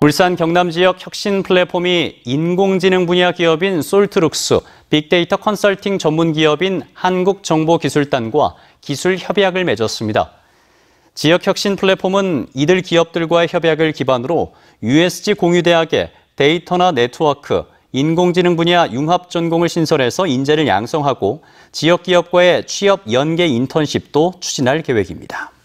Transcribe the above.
울산 경남 지역 혁신 플랫폼이 인공지능 분야 기업인 솔트룩스, 빅데이터 컨설팅 전문 기업인 한국정보기술단과 기술 협약을 맺었습니다. 지역 혁신 플랫폼은 이들 기업들과의 협약을 기반으로 USG 공유대학에 데이터나 네트워크, 인공지능 분야 융합 전공을 신설해서 인재를 양성하고 지역 기업과의 취업 연계 인턴십도 추진할 계획입니다.